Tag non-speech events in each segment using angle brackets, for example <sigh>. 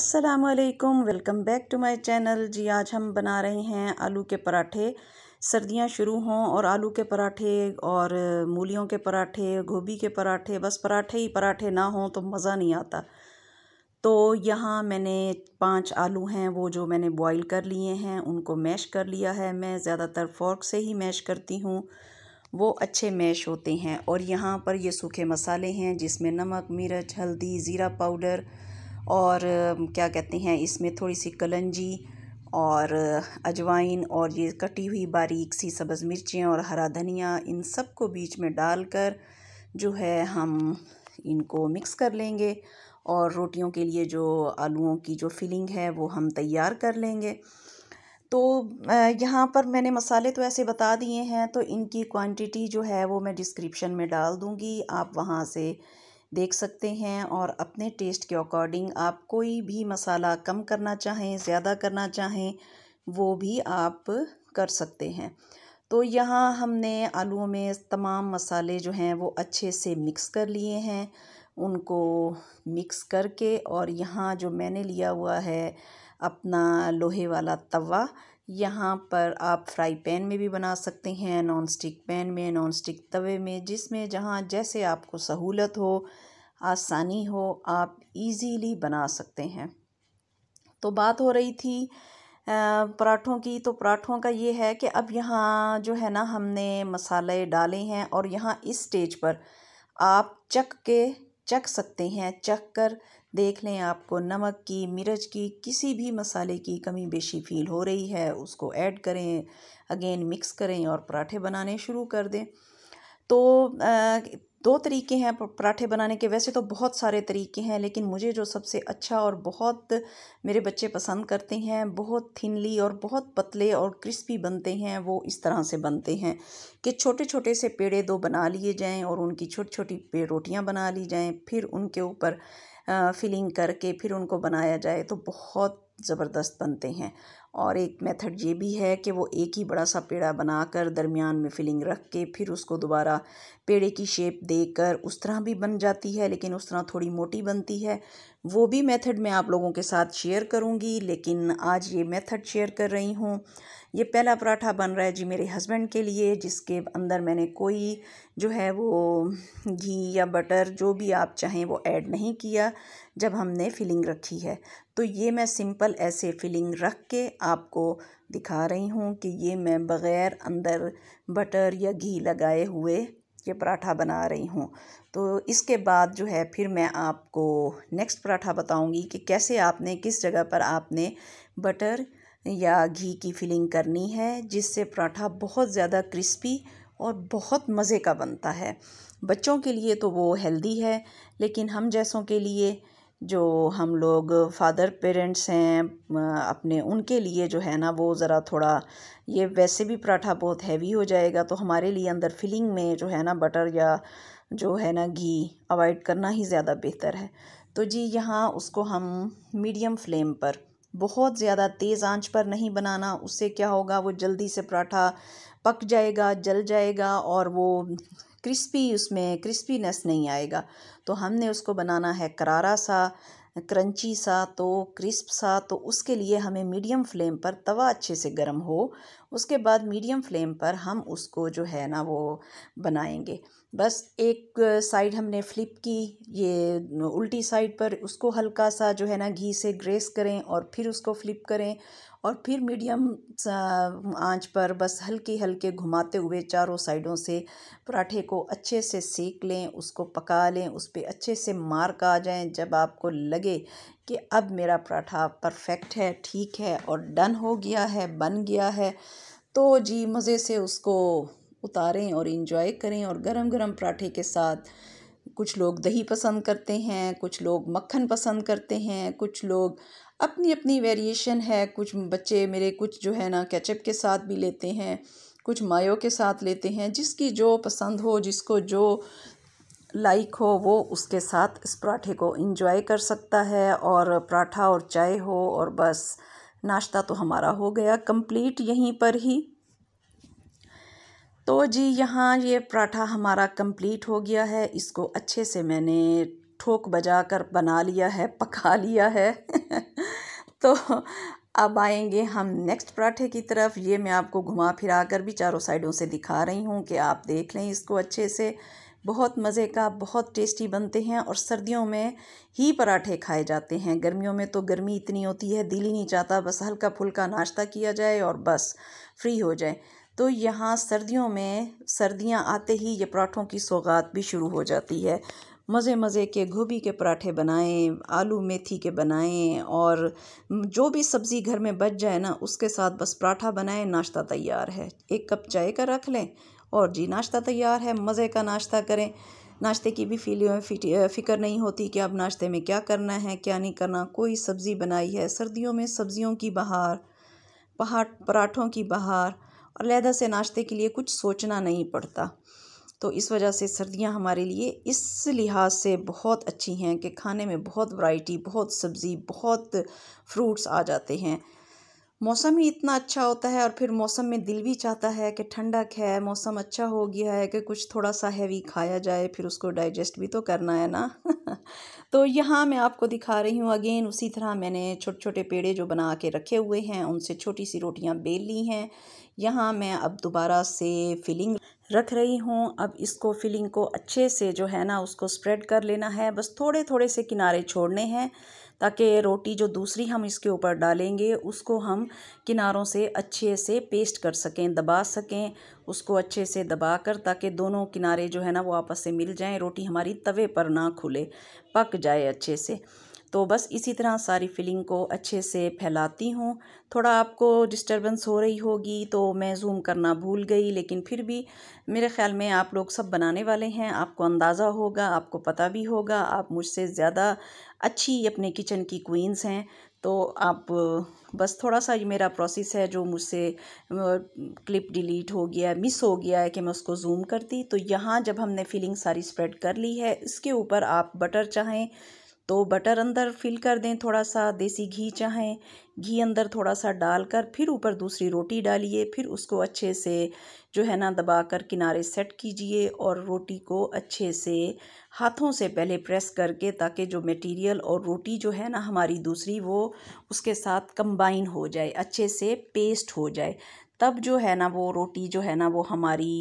अस्सलाम वालेकुम welcome back to my channel जी आज हम बना रहे हैं आलू के पराठे सर्दियां शुरू हों और आलू के पराठे और मूलियों के पराठे गोभी के पराठे बस पराठे ही पराठे ना हों तो मज़ा नहीं आता तो यहाँ मैंने पांच आलू हैं वो जो मैंने बॉईल कर लिए हैं उनको मैश कर लिया है मैं ज़्यादातर फोर्क से ही मैश करती हूँ वो अच्छे मैश होते हैं और यहाँ पर ये सूखे मसाले हैं जिसमें नमक मिर्च हल्दी ज़ीरा पाउडर और क्या कहते हैं इसमें थोड़ी सी कलंजी और अजवाइन और ये कटी हुई बारीक सी सब्ज़ मिर्चें और हरा धनिया इन सब को बीच में डालकर जो है हम इनको मिक्स कर लेंगे और रोटियों के लिए जो आलूओं की जो फिलिंग है वो हम तैयार कर लेंगे तो यहाँ पर मैंने मसाले तो ऐसे बता दिए हैं तो इनकी क्वांटिटी जो है वो मैं डिस्क्रिप्शन में डाल दूँगी आप वहाँ से देख सकते हैं और अपने टेस्ट के अकॉर्डिंग आप कोई भी मसाला कम करना चाहें ज़्यादा करना चाहें वो भी आप कर सकते हैं तो यहाँ हमने आलुओं में तमाम मसाले जो हैं वो अच्छे से मिक्स कर लिए हैं उनको मिक्स करके और यहाँ जो मैंने लिया हुआ है अपना लोहे वाला तवा यहाँ पर आप फ्राई पैन में भी बना सकते हैं नॉन स्टिक पैन में नॉन स्टिक तवे में जिसमें जहाँ जैसे आपको सहूलत हो आसानी हो आप इजीली बना सकते हैं तो बात हो रही थी पराठों की तो पराठों का ये है कि अब यहाँ जो है ना हमने मसाले डाले हैं और यहाँ इस स्टेज पर आप चक के चख सकते हैं चख कर देख लें आपको नमक की मिर्च की किसी भी मसाले की कमी बेशी फील हो रही है उसको ऐड करें अगेन मिक्स करें और पराठे बनाने शुरू कर दें तो दो तरीके हैं पराठे बनाने के वैसे तो बहुत सारे तरीके हैं लेकिन मुझे जो सबसे अच्छा और बहुत मेरे बच्चे पसंद करते हैं बहुत थिनली और बहुत पतले और क्रिस्पी बनते हैं वो इस तरह से बनते हैं कि छोटे छोटे से पेड़े दो बना लिए जाएं और उनकी छोटी छोटी रोटियां बना ली जाएं फिर उनके ऊपर फिलिंग करके फिर उनको बनाया जाए तो बहुत ज़बरदस्त बनते हैं और एक मेथड ये भी है कि वो एक ही बड़ा सा पेड़ा बनाकर दरमियान में फिलिंग रख के फिर उसको दोबारा पेड़े की शेप देकर उस तरह भी बन जाती है लेकिन उस तरह थोड़ी मोटी बनती है वो भी मेथड मैं आप लोगों के साथ शेयर करूँगी लेकिन आज ये मेथड शेयर कर रही हूँ ये पहला पराठा बन रहा है जी मेरे हस्बैंड के लिए जिसके अंदर मैंने कोई जो है वो घी या बटर जो भी आप चाहें वो ऐड नहीं किया जब हमने फिलिंग रखी है तो ये मैं सिंपल ऐसे फिलिंग रख के आपको दिखा रही हूँ कि ये मैं बग़ैर अंदर बटर या घी लगाए हुए ये पराठा बना रही हूँ तो इसके बाद जो है फिर मैं आपको नेक्स्ट पराठा बताऊँगी कि कैसे आपने किस जगह पर आपने बटर या घी की फिलिंग करनी है जिससे पराठा बहुत ज़्यादा क्रिस्पी और बहुत मज़े का बनता है बच्चों के लिए तो वो हेल्दी है लेकिन हम जैसों के लिए जो हम लोग फादर पेरेंट्स हैं अपने उनके लिए जो है ना वो ज़रा थोड़ा ये वैसे भी पराठा बहुत हैवी हो जाएगा तो हमारे लिए अंदर फिलिंग में जो है ना बटर या जो है ना घी अवॉइड करना ही ज़्यादा बेहतर है तो जी यहाँ उसको हम मीडियम फ्लेम पर बहुत ज़्यादा तेज़ आंच पर नहीं बनाना उससे क्या होगा वो जल्दी से पराठा पक जाएगा जल जाएगा और वो क्रिस्पी उसमें क्रिस्पीनेस नहीं आएगा तो हमने उसको बनाना है करारा सा क्रंची सा तो क्रिस्प सा तो उसके लिए हमें मीडियम फ्लेम पर तवा अच्छे से गर्म हो उसके बाद मीडियम फ्लेम पर हम उसको जो है ना वो बनाएंगे बस एक साइड हमने फ्लिप की ये उल्टी साइड पर उसको हल्का सा जो है ना घी से ग्रेस करें और फिर उसको फ्लिप करें और फिर मीडियम आंच पर बस हल्के हल्के घुमाते हुए चारों साइडों से पराठे को अच्छे से सेक लें उसको पका लें उस पर अच्छे से मार्क आ जाएँ जब आपको लगे कि अब मेरा पराठा परफेक्ट है ठीक है और डन हो गया है बन गया है तो जी मज़े से उसको उतारें और इन्जॉय करें और गरम गरम पराठे के साथ कुछ लोग दही पसंद करते हैं कुछ लोग मक्खन पसंद करते हैं कुछ लोग अपनी अपनी वेरिएशन है कुछ बच्चे मेरे कुछ जो है ना केचप के साथ भी लेते हैं कुछ मायो के साथ लेते हैं जिसकी जो पसंद हो जिसको जो लाइक हो वो उसके साथ इस पराठे को इंजॉय कर सकता है और पराठा और चाय हो और बस नाश्ता तो हमारा हो गया कंप्लीट यहीं पर ही तो जी यहाँ ये पराठा हमारा कंप्लीट हो गया है इसको अच्छे से मैंने ठोक बजा कर बना लिया है पका लिया है <laughs> तो अब आएंगे हम नेक्स्ट पराठे की तरफ ये मैं आपको घुमा फिरा कर भी चारों साइडों से दिखा रही हूँ कि आप देख लें इसको अच्छे से बहुत मज़े का बहुत टेस्टी बनते हैं और सर्दियों में ही पराठे खाए जाते हैं गर्मियों में तो गर्मी इतनी होती है दिल ही नहीं चाहता बस हल्का फुल्का नाश्ता किया जाए और बस फ्री हो जाए तो यहाँ सर्दियों में सर्दियाँ आते ही ये पराठों की सौगात भी शुरू हो जाती है मज़े मज़े के गोभी के पराठे बनाएं आलू मेथी के बनाएं और जो भी सब्ज़ी घर में बच जाए ना उसके साथ बस पराठा बनाएं नाश्ता तैयार है एक कप चाय का रख लें और जी नाश्ता तैयार है मज़े का नाश्ता करें नाश्ते की भी फील फ़िक्र नहीं होती कि अब नाश्ते में क्या करना है क्या नहीं करना कोई सब्ज़ी बनाई है सर्दियों में सब्ज़ियों की बहार पहाड़ पराठों की बहार अलहदा से नाश्ते के लिए कुछ सोचना नहीं पड़ता तो इस वजह से सर्दियां हमारे लिए इस लिहाज से बहुत अच्छी हैं कि खाने में बहुत वैरायटी बहुत सब्ज़ी बहुत फ्रूट्स आ जाते हैं मौसम ही इतना अच्छा होता है और फिर मौसम में दिल भी चाहता है कि ठंडक है मौसम अच्छा हो गया है कि कुछ थोड़ा सा हैवी खाया जाए फिर उसको डाइजेस्ट भी तो करना है ना <laughs> तो यहाँ मैं आपको दिखा रही हूँ अगेन उसी तरह मैंने छोटे छोटे पेड़े जो बना के रखे हुए हैं उनसे छोटी सी रोटियाँ बेल ली हैं यहाँ मैं अब दोबारा से फिलिंग रख रही हूँ अब इसको फिलिंग को अच्छे से जो है ना उसको स्प्रेड कर लेना है बस थोड़े थोड़े से किनारे छोड़ने हैं ताकि रोटी जो दूसरी हम इसके ऊपर डालेंगे उसको हम किनारों से अच्छे से पेस्ट कर सकें दबा सकें उसको अच्छे से दबा कर ताकि दोनों किनारे जो है ना वो आपस से मिल जाएं रोटी हमारी तवे पर ना खुले पक जाए अच्छे से तो बस इसी तरह सारी फिलिंग को अच्छे से फैलाती हूँ थोड़ा आपको डिस्टरबेंस हो रही होगी तो मैं जूम करना भूल गई लेकिन फिर भी मेरे ख्याल में आप लोग सब बनाने वाले हैं आपको अंदाज़ा होगा आपको पता भी होगा आप मुझसे ज़्यादा अच्छी अपने किचन की क्वींस हैं तो आप बस थोड़ा सा ये मेरा प्रोसेस है जो मुझसे क्लिप डिलीट हो गया मिस हो गया है कि मैं उसको जूम करती तो यहाँ जब हमने फिलिंग सारी स्प्रेड कर ली है इसके ऊपर आप बटर चाहें तो बटर अंदर फिल कर दें थोड़ा सा देसी घी चाहें घी अंदर थोड़ा सा डालकर फिर ऊपर दूसरी रोटी डालिए फिर उसको अच्छे से जो है ना दबा कर किनारे सेट कीजिए और रोटी को अच्छे से हाथों से पहले प्रेस करके ताकि जो मटेरियल और रोटी जो है ना हमारी दूसरी वो उसके साथ कंबाइन हो जाए अच्छे से पेस्ट हो जाए तब जो है ना वो रोटी जो है ना वो हमारी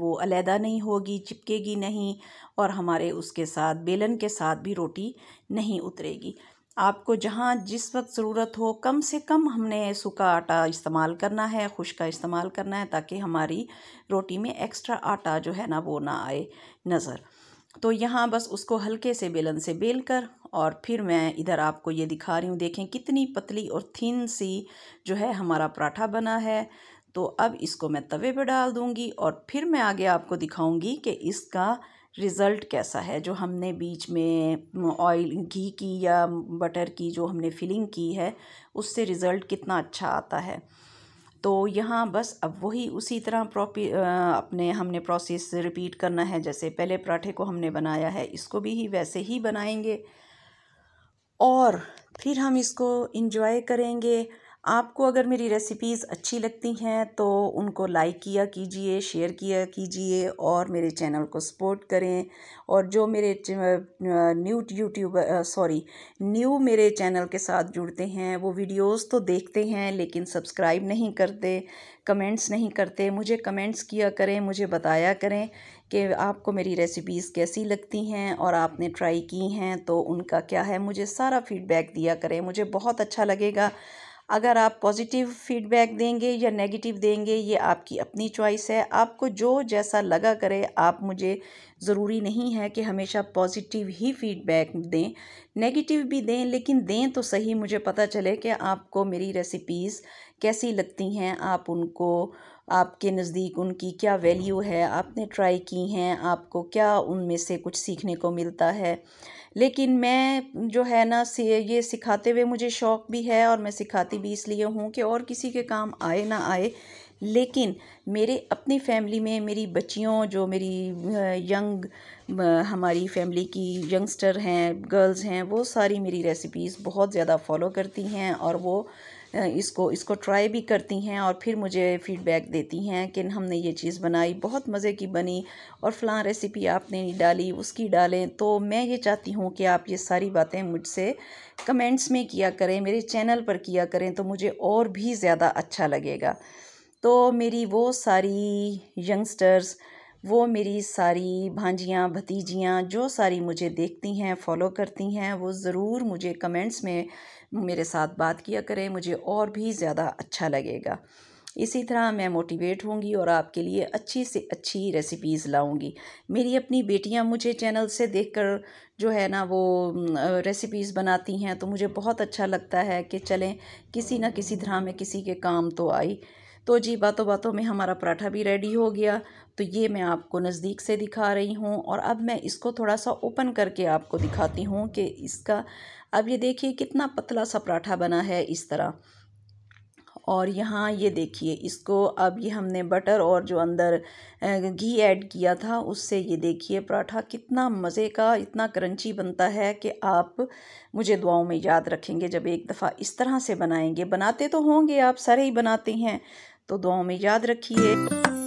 वो अलहदा नहीं होगी चिपकेगी नहीं और हमारे उसके साथ बेलन के साथ भी रोटी नहीं उतरेगी आपको जहाँ जिस वक्त ज़रूरत हो कम से कम हमने सूखा आटा इस्तेमाल करना है खुशका इस्तेमाल करना है ताकि हमारी रोटी में एक्स्ट्रा आटा जो है ना वो ना आए नज़र तो यहाँ बस उसको हल्के से बेलन से बेल कर और फिर मैं इधर आपको ये दिखा रही हूँ देखें कितनी पतली और थिन सी जो है हमारा पराठा बना है तो अब इसको मैं तवे पे डाल दूँगी और फिर मैं आगे आपको दिखाऊँगी कि इसका रिज़ल्ट कैसा है जो हमने बीच में ऑयल घी की या बटर की जो हमने फिलिंग की है उससे रिज़ल्ट कितना अच्छा आता है तो यहाँ बस अब वही उसी तरह प्रॉपी अपने हमने प्रोसेस रिपीट करना है जैसे पहले पराठे को हमने बनाया है इसको भी ही वैसे ही बनाएंगे और फिर हम इसको इंजॉय करेंगे आपको अगर मेरी रेसिपीज़ अच्छी लगती हैं तो उनको लाइक किया कीजिए शेयर किया कीजिए और मेरे चैनल को सपोर्ट करें और जो मेरे न्यू यूट्यूब सॉरी न्यू मेरे चैनल के साथ जुड़ते हैं वो वीडियोस तो देखते हैं लेकिन सब्सक्राइब नहीं करते कमेंट्स नहीं करते मुझे कमेंट्स किया करें मुझे बताया करें कि आपको मेरी रेसिपीज़ कैसी लगती हैं और आपने ट्राई की हैं तो उनका क्या है मुझे सारा फीडबैक दिया करें मुझे बहुत अच्छा लगेगा अगर आप पॉजिटिव फीडबैक देंगे या नेगेटिव देंगे ये आपकी अपनी चॉइस है आपको जो जैसा लगा करे आप मुझे ज़रूरी नहीं है कि हमेशा पॉजिटिव ही फीडबैक दें नेगेटिव भी दें लेकिन दें तो सही मुझे पता चले कि आपको मेरी रेसिपीज़ कैसी लगती हैं आप उनको आपके नज़दीक उनकी क्या वैल्यू है आपने ट्राई की हैं आपको क्या उनमें से कुछ सीखने को मिलता है लेकिन मैं जो है ना से ये सिखाते हुए मुझे शौक़ भी है और मैं सिखाती भी इसलिए हूँ कि और किसी के काम आए ना आए लेकिन मेरे अपनी फैमिली में मेरी बच्चियों जो मेरी यंग हमारी फैमिली की यंगस्टर हैं गर्ल्स हैं वो सारी मेरी रेसिपीज़ बहुत ज़्यादा फॉलो करती हैं और वो इसको इसको ट्राई भी करती हैं और फिर मुझे फीडबैक देती हैं कि हमने ये चीज़ बनाई बहुत मज़े की बनी और फ़लाँ रेसिपी आपने डाली उसकी डालें तो मैं ये चाहती हूँ कि आप ये सारी बातें मुझसे कमेंट्स में किया करें मेरे चैनल पर किया करें तो मुझे और भी ज़्यादा अच्छा लगेगा तो मेरी वो सारी यंगस्टर्स वो मेरी सारी भांजियाँ भतीजियाँ जो सारी मुझे देखती हैं फॉलो करती हैं वो ज़रूर मुझे कमेंट्स में मेरे साथ बात किया करें मुझे और भी ज़्यादा अच्छा लगेगा इसी तरह मैं मोटिवेट होंगी और आपके लिए अच्छी से अच्छी रेसिपीज़ लाऊंगी मेरी अपनी बेटियां मुझे चैनल से देखकर जो है ना वो रेसिपीज़ बनाती हैं तो मुझे बहुत अच्छा लगता है कि चलें किसी ना किसी तरह में किसी के काम तो आई तो जी बातों बातों में हमारा पराठा भी रेडी हो गया तो ये मैं आपको नज़दीक से दिखा रही हूँ और अब मैं इसको थोड़ा सा ओपन करके आपको दिखाती हूँ कि इसका अब ये देखिए कितना पतला सा पराठा बना है इस तरह और यहाँ ये देखिए इसको अब ये हमने बटर और जो अंदर घी ऐड किया था उससे ये देखिए पराठा कितना मज़े का इतना क्रंची बनता है कि आप मुझे दुआओं में याद रखेंगे जब एक दफ़ा इस तरह से बनाएंगे बनाते तो होंगे आप सारे ही बनाते हैं todo homem de Adraquiel. É